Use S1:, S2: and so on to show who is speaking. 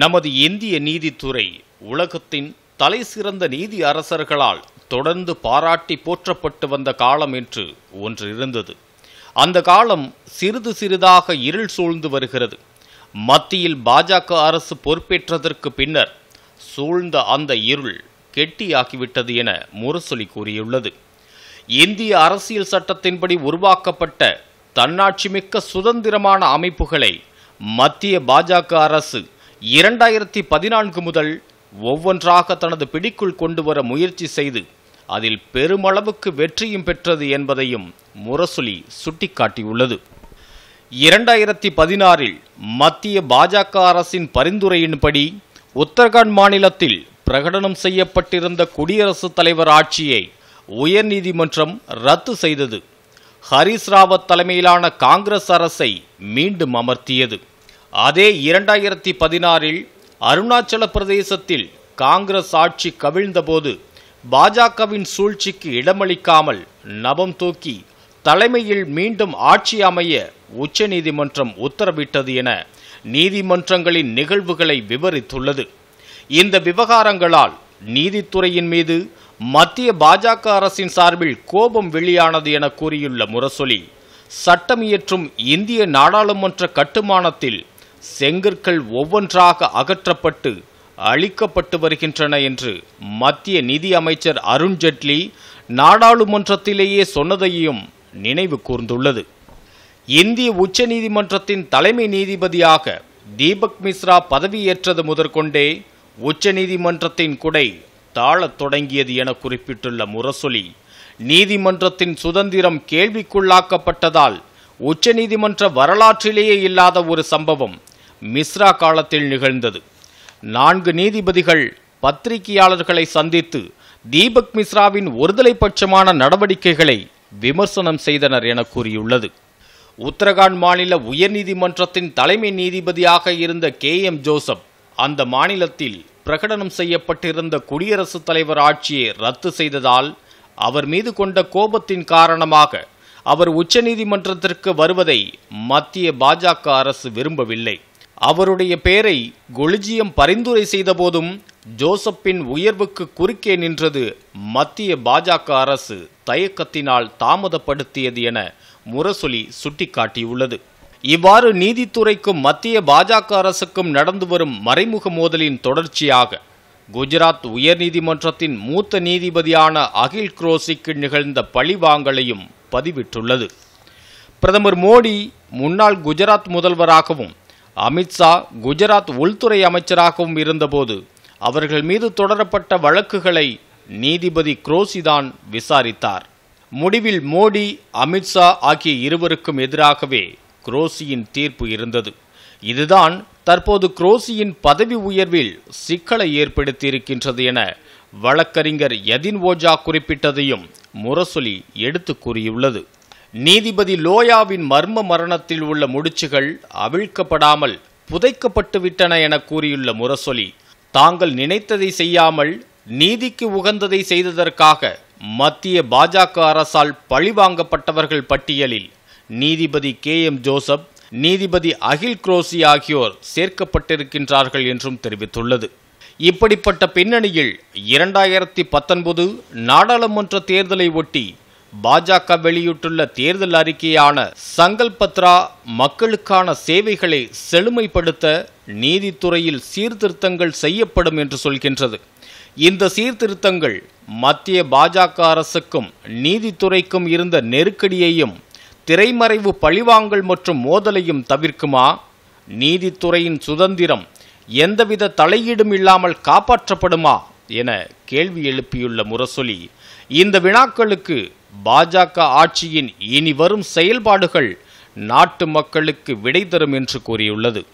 S1: நமது இந்திய நீதித்துறை உலகத்தின் தலை சிறந்த நீதி அரசர்களால் தொடர்ந்து பாராட்டி போற்றப்பட்டு வந்த காலம் என்று ஒன்று இருந்தது அந்த காலம் சிறிது சிறிதாக இருள் சூழ்ந்து வருகிறது மத்தியில் பாஜக அரசு பொறுப்பேற்றதற்கு பின்னர் சூழ்ந்த அந்த இருள் கெட்டியாகிவிட்டது என முரசொலி கூறியுள்ளது இந்திய அரசியல் சட்டத்தின்படி உருவாக்கப்பட்ட தன்னாட்சிமிக்க சுதந்திரமான அமைப்புகளை மத்திய பாஜக அரசு இரண்டாயிரத்தி பதினான்கு முதல் ஒவ்வொன்றாக தனது பிடிக்குள் கொண்டு வர முயற்சி செய்து அதில் பெருமளவுக்கு வெற்றியும் பெற்றது என்பதையும் முரசொலி சுட்டிக்காட்டியுள்ளது இரண்டாயிரத்தி பதினாறில் மத்திய பாஜக அரசின் பரிந்துரையின்படி உத்தரகாண்ட் மாநிலத்தில் பிரகடனம் செய்யப்பட்டிருந்த குடியரசுத் தலைவர் ஆட்சியை உயர்நீதிமன்றம் ரத்து செய்தது ஹரிஸ் ராவத் தலைமையிலான காங்கிரஸ் அரசை மீண்டும் அமர்த்தியது அதே இரண்டாயிரத்தி பதினாறில் அருணாச்சல பிரதேசத்தில் காங்கிரஸ் ஆட்சி கவிழ்ந்தபோது பாஜகவின் சூழ்ச்சிக்கு இடமளிக்காமல் நபம் தூக்கி தலைமையில் மீண்டும் ஆட்சி அமைய உச்சநீதிமன்றம் உத்தரவிட்டது என நீதிமன்றங்களின் நிகழ்வுகளை விவரித்துள்ளது இந்த விவகாரங்களால் நீதித்துறையின் மீது மத்திய பாஜக அரசின் சார்பில் கோபம் வெளியானது என கூறியுள்ள முரசொலி சட்டம் இயற்றும் இந்திய நாடாளுமன்ற கட்டுமானத்தில் செங்கற்கள் ஒவ்வொன்றாக அகற்றப்பட்டு அளிக்கப்பட்டு வருகின்றன என்று மத்திய நிதி அமைச்சர் அருண்ஜேட்லி நாடாளுமன்றத்திலேயே சொன்னதையும் நினைவு கூர்ந்துள்ளது இந்திய உச்ச நீதிமன்றத்தின் தலைமை நீதிபதியாக தீபக் மிஸ்ரா பதவியேற்றது முதற்கொண்டே உச்ச நீதிமன்றத்தின் குடை தாழத் தொடங்கியது என குறிப்பிட்டுள்ள முரசொலி நீதிமன்றத்தின் சுதந்திரம் கேள்விக்குள்ளாக்கப்பட்டதால் உச்ச நீதிமன்ற வரலாற்றிலேயே இல்லாத ஒரு சம்பவம் மிஸ்ரா காலத்தில் நிகழ்ந்தது நான்கு நீதிபதிகள் பத்திரிகையாளர்களை சந்தித்து தீபக் மிஸ்ராவின் ஒருதலை பட்சமான நடவடிக்கைகளை விமர்சனம் செய்தனர் என கூறியுள்ளது உத்தரகாண்ட் மாநில உயர்நீதிமன்றத்தின் தலைமை நீதிபதியாக இருந்த கே எம் ஜோசப் அந்த மாநிலத்தில் பிரகடனம் செய்யப்பட்டிருந்த குடியரசுத் தலைவர் ஆட்சியை ரத்து செய்ததால் அவர் மீது கொண்ட கோபத்தின் காரணமாக அவர் உச்சநீதிமன்றத்திற்கு வருவதை மத்திய பாஜக அரசு விரும்பவில்லை அவருடைய பெயரை கொலிஜியம் பரிந்துரை செய்தபோதும் ஜோசப்பின் உயர்வுக்கு குறுக்கே நின்றது மத்திய பாஜக அரசு தயக்கத்தினால் தாமதப்படுத்தியது என முரசொலி சுட்டிக்காட்டியுள்ளது இவ்வாறு நீதித்துறைக்கும் மத்திய பாஜக அரசுக்கும் நடந்து வரும் மறைமுக மோதலின் தொடர்ச்சியாக குஜராத் உயர்நீதிமன்றத்தின் மூத்த நீதிபதியான அகில் குரோசிக்கு நிகழ்ந்த பழிவாங்கலையும் பதிவிட்டுள்ளது பிரதமர் மோடி முன்னாள் குஜராத் முதல்வராகவும் அமித்ஷா குஜராத் உள்துறை அமைச்சராகவும் இருந்தபோது அவர்கள் மீது தொடரப்பட்ட வழக்குகளை நீதிபதி குரோசிதான் விசாரித்தார் முடிவில் மோடி அமித்ஷா ஆகிய இருவருக்கும் எதிராகவே குரோசியின் தீர்ப்பு இருந்தது இதுதான் தற்போது குரோசியின் பதவி உயர்வில் சிக்கலை ஏற்படுத்தியிருக்கின்றது என வழக்கறிஞர் யதின் ஓஜா குறிப்பிட்டதையும் முரசொலி எடுத்து கூறியுள்ளது நீதிபதி லோயாவின் மர்ம மரணத்தில் உள்ள முடிச்சுகள் அவிழ்க்கப்படாமல் புதைக்கப்பட்டுவிட்டன என கூறியுள்ள முரசொலி தாங்கள் நினைத்ததை செய்யாமல் நீதிக்கு உகந்ததை செய்ததற்காக மத்திய பாஜக அரசால் பழிவாங்கப்பட்டவர்கள் பட்டியலில் நீதிபதி கே எம் ஜோசப் நீதிபதி அகில் குரோசி ஆகியோர் சேர்க்கப்பட்டிருக்கின்றார்கள் என்றும் தெரிவித்துள்ளது இப்படிப்பட்ட பின்னணியில் இரண்டாயிரத்தி பத்தொன்பது நாடாளுமன்ற தேர்தலை ஒட்டி பாஜக வெளியிட்டுள்ள தேர்தல் அறிக்கையான சங்கல்பத்ரா மக்களுக்கான சேவைகளை செழுமைப்படுத்த நீதித்துறையில் சீர்திருத்தங்கள் செய்யப்படும் என்று சொல்கின்றது இந்த சீர்திருத்தங்கள் மத்திய பாஜக அரசுக்கும் நீதித்துறைக்கும் இருந்த நெருக்கடியையும் திரைமறைவு பழிவாங்கல் மற்றும் மோதலையும் தவிர்க்குமா நீதித்துறையின் சுதந்திரம் எந்தவித தலையீடும் இல்லாமல் காப்பாற்றப்படுமா என கேள்வி எழுப்பியுள்ள முரசொலி இந்த வினாக்களுக்கு பாஜக ஆட்சியின் இனி வரும் செயல்பாடுகள் நாட்டு மக்களுக்கு விடை தரும் என்று கூறியுள்ளது